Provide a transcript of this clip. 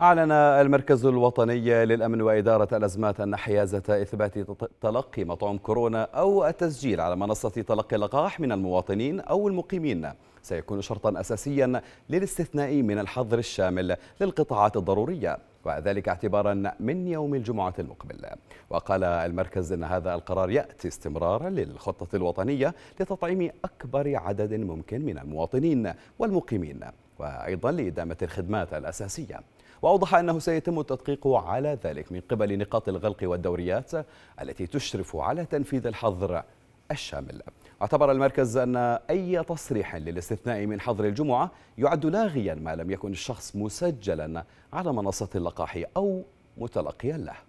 أعلن المركز الوطني للأمن وإدارة الأزمات أن حيازة إثبات تلقي مطعوم كورونا أو التسجيل على منصة تلقي اللقاح من المواطنين أو المقيمين سيكون شرطا أساسيا للاستثناء من الحظر الشامل للقطاعات الضرورية وذلك اعتبارا من يوم الجمعة المقبل وقال المركز أن هذا القرار يأتي استمرارا للخطة الوطنية لتطعيم أكبر عدد ممكن من المواطنين والمقيمين وأيضا لإدامة الخدمات الأساسية وأوضح أنه سيتم التدقيق على ذلك من قبل نقاط الغلق والدوريات التي تشرف على تنفيذ الحظر الشامل اعتبر المركز أن أي تصريح للاستثناء من حظر الجمعة يعد لاغيا ما لم يكن الشخص مسجلا على منصة اللقاح أو متلقيا له